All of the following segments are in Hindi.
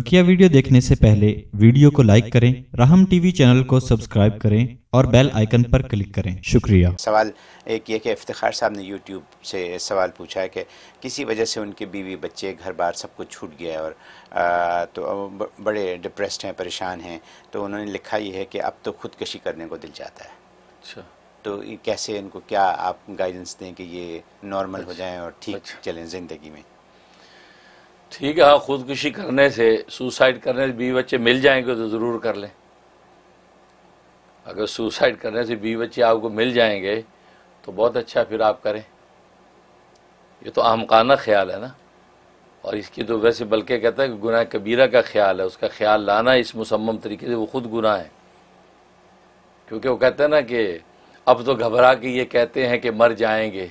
बकिया वीडियो देखने से पहले वीडियो को लाइक करें राहम टीवी चैनल को सब्सक्राइब करें और बेल आइकन पर क्लिक करें शुक्रिया सवाल एक ये कि इफ्तार साहब ने यूट्यूब से सवाल पूछा है कि किसी वजह से उनके बीवी बच्चे घर बार सब कुछ छूट गया है और आ, तो बड़े डिप्रेस्ड हैं परेशान हैं तो उन्होंने लिखा ये है कि अब तो खुदकशी करने को दिल जाता है अच्छा तो कैसे इनको क्या आप गाइडेंस दें कि ये नॉर्मल हो जाए और ठीक चलें ज़िंदगी में ठीक है हाँ, खुदकुशी करने से सुसाइड करने से बीवी बच्चे मिल जाएंगे तो ज़रूर कर लें अगर सुसाइड करने से बीवी बच्चे आपको मिल जाएंगे तो बहुत अच्छा फिर आप करें ये तो अहमकाना ख्याल है ना और इसकी तो वैसे बल्कि कहता है कि गुनाह कबीरा का ख्याल है उसका ख्याल लाना इस मुसम्म तरीके से वो खुद गुनाह है क्योंकि वो कहते हैं ना कि अब तो घबरा के ये कहते हैं कि मर जाएंगे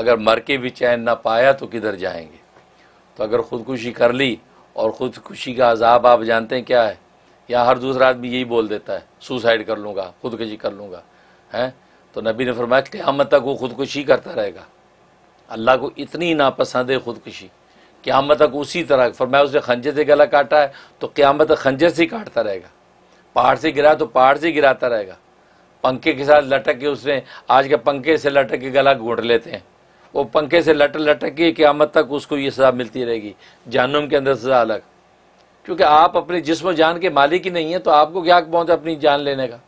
अगर मर के भी चैन ना पाया तो किधर जाएंगे तो अगर ख़ुदकुशी कर ली और ख़ुदकुशी का अजाब आप जानते हैं क्या है या हर दूसरा आदमी यही बोल देता है सुसाइड कर लूँगा खुदकुशी कर लूँगा हैं तो नबी ने फरमाया क़्यामत तक वो ख़ुदकुशी करता रहेगा अल्लाह को इतनी नापसंद है ख़ुदकुशी क़्यामत तक उसी तरह फरमाया उसने खंजे से गला काटा है तो क़्यामत तक खंजे से ही काटता रहेगा पहाड़ से गिरा तो पहाड़ से गिराता रहेगा पंखे के साथ लटक के उसने आज के पंखे से लटक के गला घूट लेते हैं वो पंखे से लटक लटक के क्यामत तक उसको ये सज़ा मिलती रहेगी जहनुम के अंदर सज़ा अलग क्योंकि आप अपने जिसम जान के मालिक ही नहीं है तो आपको क्या पहुँच अपनी जान लेने का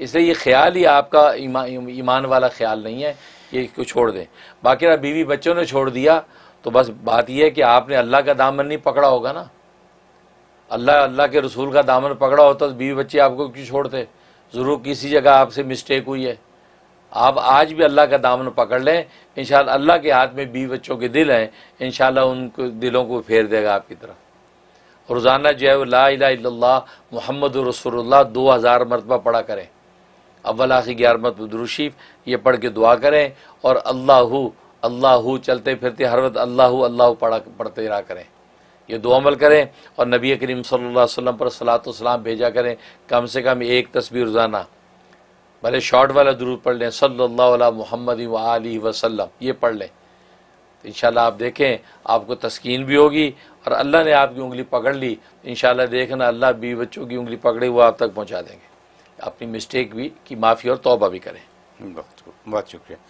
इसलिए ये ख्याल ही आपका ईमान ईमान वाला ख्याल नहीं है ये को छोड़ दें बाकी रहा बीवी बच्चों ने छोड़ दिया तो बस बात यह है कि आपने अल्लाह का दामन नहीं पकड़ा होगा ना अल्लाह अल्लाह के रसूल का दामन पकड़ा होता तो बीवी बच्चे आपको क्यों छोड़ते ज़रूर किसी जगह आपसे मिस्टेक हुई है आप आज भी अल्लाह का दामन पकड़ लें इन अल्लाह के हाथ में बी बच्चों के दिल हैं इन उनको दिलों को फेर देगा आपकी तरफ रोज़ाना जो है ला मोहम्मद रसोल्ला दो हज़ार मरतबा पढ़ा करें अव्वल आखिर ग्यारह मरतब दुरुशीफ ये पढ़ के दुआ करें और अल्लाह अल्लाह चलते फिरते हर वक्त अल्लाह अल्लाह पढ़ा पढ़ते रहा करें ये दो अमल करें और नबी करीम सल्लल्लाहु अलैहि वसल्लम पर सलात सलाम भेजा करें कम से कम एक तस्वीर रोज़ाना भले शॉर्ट वाला दुरूद पढ़ लें सल्ला मोहम्मद वाली वसल्लम ये पढ़ लें तो इन आप देखें आपको तस्कीन भी होगी और अल्लाह ने आपकी उंगली पकड़ ली इन देखना अल्लाह भी बच्चों की उंगली पकड़े हुए आप तक पहुँचा देंगे अपनी मिस्टेक भी की माफ़ी और तोबा भी करें बहुत बहुत शुक्रिया